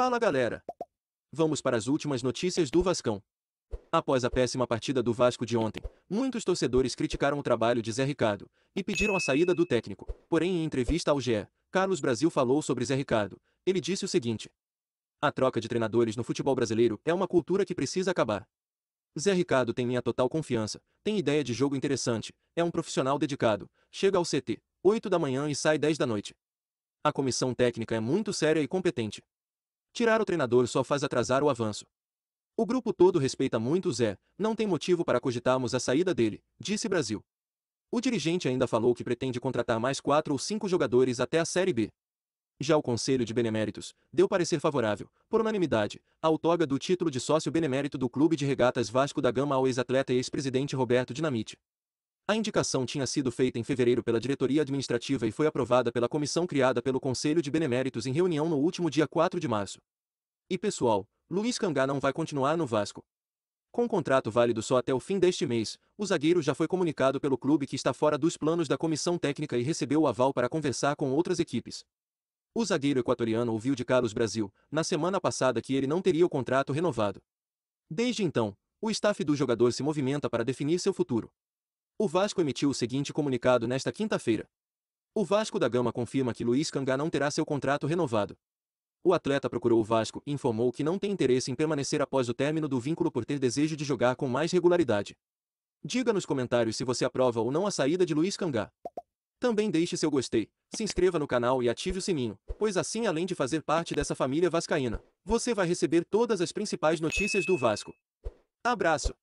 Fala galera! Vamos para as últimas notícias do Vascão. Após a péssima partida do Vasco de ontem, muitos torcedores criticaram o trabalho de Zé Ricardo e pediram a saída do técnico. Porém, em entrevista ao GE, Carlos Brasil falou sobre Zé Ricardo. Ele disse o seguinte: A troca de treinadores no futebol brasileiro é uma cultura que precisa acabar. Zé Ricardo tem minha total confiança, tem ideia de jogo interessante, é um profissional dedicado, chega ao CT, 8 da manhã e sai 10 da noite. A comissão técnica é muito séria e competente. Tirar o treinador só faz atrasar o avanço. O grupo todo respeita muito o Zé, não tem motivo para cogitarmos a saída dele, disse Brasil. O dirigente ainda falou que pretende contratar mais quatro ou cinco jogadores até a Série B. Já o Conselho de Beneméritos deu parecer favorável, por unanimidade, à outorga do título de sócio benemérito do Clube de Regatas Vasco da Gama ao ex-atleta e ex-presidente Roberto Dinamite. A indicação tinha sido feita em fevereiro pela diretoria administrativa e foi aprovada pela comissão criada pelo Conselho de Beneméritos em reunião no último dia 4 de março. E pessoal, Luiz Cangá não vai continuar no Vasco. Com um contrato válido só até o fim deste mês, o zagueiro já foi comunicado pelo clube que está fora dos planos da comissão técnica e recebeu o aval para conversar com outras equipes. O zagueiro equatoriano ouviu de Carlos Brasil, na semana passada, que ele não teria o contrato renovado. Desde então, o staff do jogador se movimenta para definir seu futuro. O Vasco emitiu o seguinte comunicado nesta quinta-feira. O Vasco da Gama confirma que Luiz Cangá não terá seu contrato renovado. O atleta procurou o Vasco e informou que não tem interesse em permanecer após o término do vínculo por ter desejo de jogar com mais regularidade. Diga nos comentários se você aprova ou não a saída de Luiz Cangá. Também deixe seu gostei, se inscreva no canal e ative o sininho, pois assim além de fazer parte dessa família vascaína, você vai receber todas as principais notícias do Vasco. Abraço!